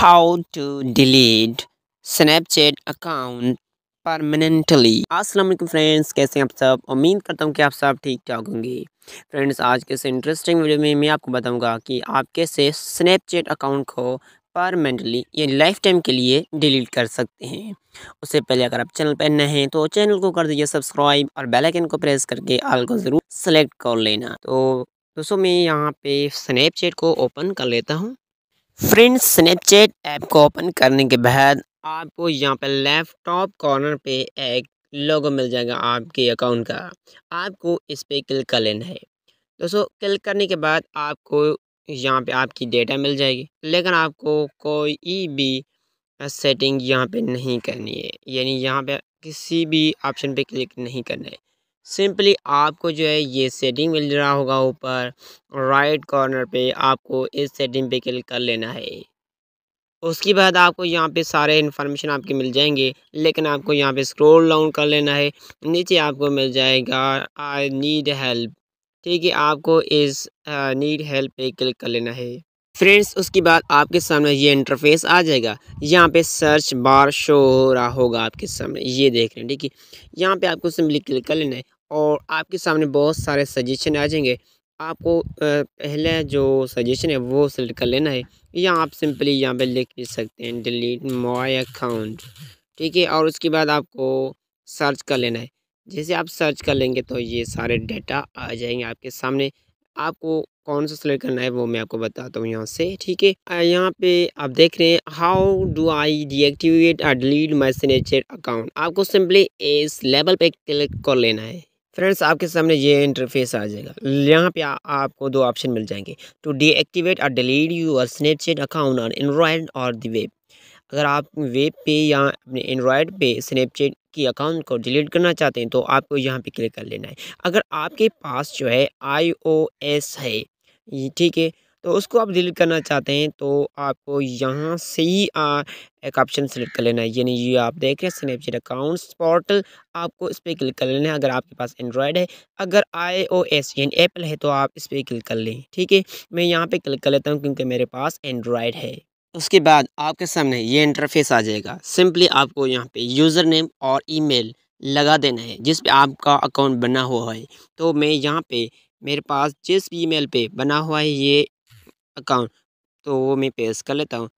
how to delete snapchat account permanently Aslam friends कैसे हैं आप सब उम्मीद करता हूँ कि आप सब ठीक ठाक होंगे फ्रेंड्स आज के इस इंटरेस्टिंग वीडियो में मैं आपको बताऊंगा कि आप कैसे स्नैपचैट अकाउंट को परमानेंटली या लाइफ टाइम के लिए डिलीट कर सकते हैं उससे पहले अगर आप चैनल पर नए हैं तो चैनल को कर दीजिए सब्सक्राइब और बेल आइकन को प्रेस करके आल को ज़रूर सेलेक्ट कर लेना तो दोस्तों मैं यहाँ पे स्नैपचैट को ओपन कर लेता हूँ फ्रेंड्स स्नैपचैट ऐप को ओपन करने के बाद आपको यहाँ पर लेफ़्ट टॉप कॉर्नर पे एक लोगो मिल जाएगा आपके अकाउंट का आपको इस पर क्लिक कर लेना है दोस्तों क्लिक करने के बाद आपको यहाँ पे आपकी डेटा मिल जाएगी लेकिन आपको कोई भी सेटिंग यहाँ पे नहीं करनी है यानी यहाँ पे किसी भी ऑप्शन पे क्लिक नहीं करना है सिंपली आपको जो है ये सेटिंग मिल रहा होगा ऊपर राइट कॉर्नर पे आपको इस सेटिंग पे क्लिक कर लेना है उसके बाद आपको यहाँ पे सारे इन्फॉर्मेशन आपके मिल जाएंगे लेकिन आपको यहाँ पे स्क्रॉल डाउन कर लेना है नीचे आपको मिल जाएगा आई नीड हेल्प ठीक है आपको इस नीड हेल्प पे क्लिक कर लेना है फ्रेंड्स उसके बाद आपके सामने ये इंटरफेस आ जाएगा यहाँ पे सर्च बार शो हो रहा होगा आपके सामने ये देख रहे हैं ठीक है यहाँ पे आपको सिंपली क्लिक कर लेना है और आपके सामने बहुत सारे सजेशन आ जाएंगे आपको पहले जो सजेशन है वो सेलेक्ट कर लेना है या आप सिंपली यहाँ पे लिख सकते हैं डिलीट माई अकाउंट ठीक है और उसके बाद आपको सर्च कर लेना है जैसे आप सर्च कर लेंगे तो ये सारे डेटा आ जाएंगे आपके सामने आपको कौन सा सेलेक्ट करना है वो मैं आपको बताता हूँ यहाँ से ठीक है यहाँ पे आप देख रहे हैं how do I deactivate delete my signature account आपको सिंपली इस लेवल पे क्लिक कर लेना है फ्रेंड्स आपके सामने ये इंटरफेस आ जाएगा यहाँ पे आ, आपको दो ऑप्शन मिल जाएंगे टू डीएक्टिवेट और delete your Snapchat account on Android और दी वेब अगर आप वेब पे या अपने एंड्रॉयड पे स्नैपचैट की अकाउंट को डिलीट करना चाहते हैं तो आपको यहाँ पे क्लिक कर लेना है अगर आपके पास जो है आईओएस है ठीक है तो उसको आप डिलीट करना चाहते हैं तो आपको यहाँ से ही आ, एक ऑप्शन सेलेक्ट कर लेना है यानी ये आप देख रहे हैं स्नैपचैट अकाउंट पोर्टल आपको इस पर क्लिक कर लेना है अगर आपके पास एंड्रॉयड है अगर आई ओ एस यानी एप्पल है तो आप इस पर क्लिक कर लें ठीक है मैं यहाँ पर क्लिक कर लेता हूँ क्योंकि मेरे पास एंड्रॉयड है उसके बाद आपके सामने ये इंटरफेस आ जाएगा सिंपली आपको यहाँ पर यूज़र नेम और ई लगा देना है जिस पर आपका अकाउंट बना हुआ है तो मैं यहाँ पर मेरे पास जिस ईमेल पे बना हुआ है ये अकाउंट तो वो मैं पेज कर लेता हूँ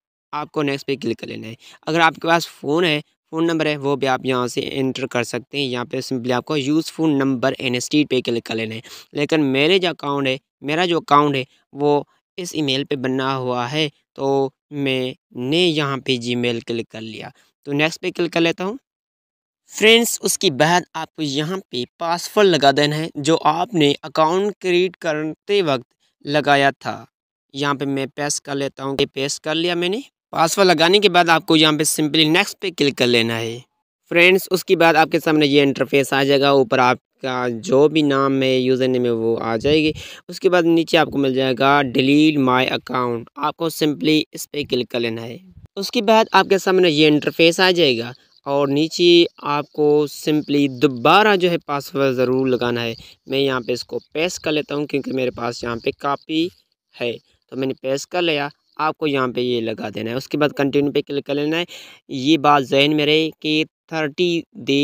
आपको नेक्स्ट पे क्लिक कर लेना है अगर आपके पास फ़ोन है फ़ोन नंबर है वो भी आप यहाँ से एंटर कर सकते हैं यहाँ पे सिंपली आपको use phone number instead पे क्लिक कर लेना है लेकिन मेरे जो अकाउंट है मेरा जो अकाउंट है वो इस ईमेल पे बना हुआ है तो मैंने यहाँ पे मेल क्लिक कर लिया तो नेक्स्ट पे क्लिक कर लेता हूँ फ्रेंड्स उसके बाद आपको यहाँ पे पासवर्ड लगा देना है जो आपने अकाउंट क्रिएट करते वक्त लगाया था यहाँ पे मैं पेश कर लेता हूँ पेश कर लिया मैंने पासवर्ड लगाने के बाद आपको यहाँ पे सिंपली नेक्स्ट पे क्लिक कर लेना है फ्रेंड्स उसके बाद आपके सामने ये इंटरफेस आ जाएगा ऊपर आपका जो भी नाम है यूज़र नेम है वो आ जाएगी उसके बाद नीचे आपको मिल जाएगा डिलीट माय अकाउंट आपको सिंपली इस पर क्लिक कर लेना है उसके बाद आपके सामने ये इंटरफेस आ जाएगा और नीचे आपको सिंपली दोबारा जो है पासवर्ड ज़रूर लगाना है मैं यहाँ पे इसको पेस्ट कर लेता हूँ क्योंकि मेरे पास यहाँ पे कापी है तो मैंने पेश कर लिया आपको यहाँ पे ये लगा देना है उसके बाद कंटिन्यू पे क्लिक कर लेना है ये बात जहन में रहे कि थर्टी डे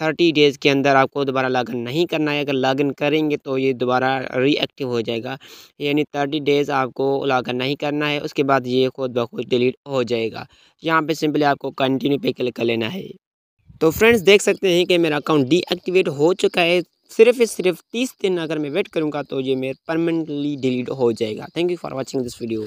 थर्टी डेज़ के अंदर आपको दोबारा लॉगिन नहीं करना है अगर लॉगिन करेंगे तो ये दोबारा रीएक्टिव हो जाएगा यानी थर्टी डेज़ आपको लॉगिन नहीं करना है उसके बाद ये खुद ब खुद डिलीट हो जाएगा यहाँ पे सिंपली आपको कंटिन्यू पे क्लिक कर लेना है तो फ्रेंड्स देख सकते हैं कि मेरा अकाउंट डीएक्टिवेट हो चुका है सिर्फ सिर्फ तीस दिन अगर मैं वेट करूँगा तो ये मेरा परमानेंटली डिलीट हो जाएगा thank you for watching this video